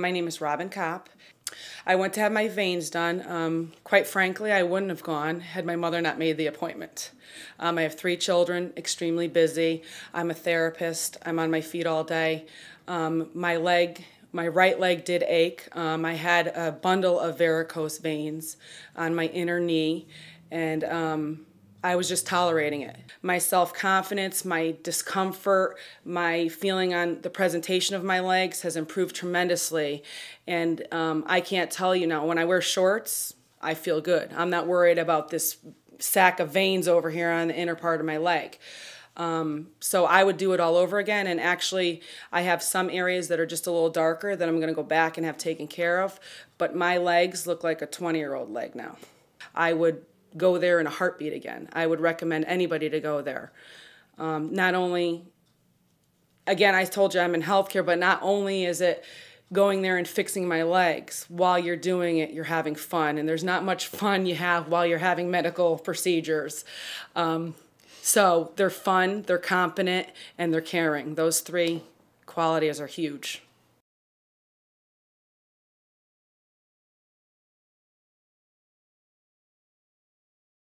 My name is Robin Kopp. I went to have my veins done. Um, quite frankly, I wouldn't have gone had my mother not made the appointment. Um, I have three children, extremely busy. I'm a therapist. I'm on my feet all day. Um, my leg, my right leg did ache. Um, I had a bundle of varicose veins on my inner knee, and um, I was just tolerating it. My self confidence, my discomfort, my feeling on the presentation of my legs has improved tremendously. And um, I can't tell you now, when I wear shorts, I feel good. I'm not worried about this sack of veins over here on the inner part of my leg. Um, so I would do it all over again. And actually, I have some areas that are just a little darker that I'm going to go back and have taken care of. But my legs look like a 20 year old leg now. I would go there in a heartbeat again. I would recommend anybody to go there. Um, not only, again, I told you I'm in healthcare, but not only is it going there and fixing my legs, while you're doing it, you're having fun. And there's not much fun you have while you're having medical procedures. Um, so they're fun, they're competent, and they're caring. Those three qualities are huge.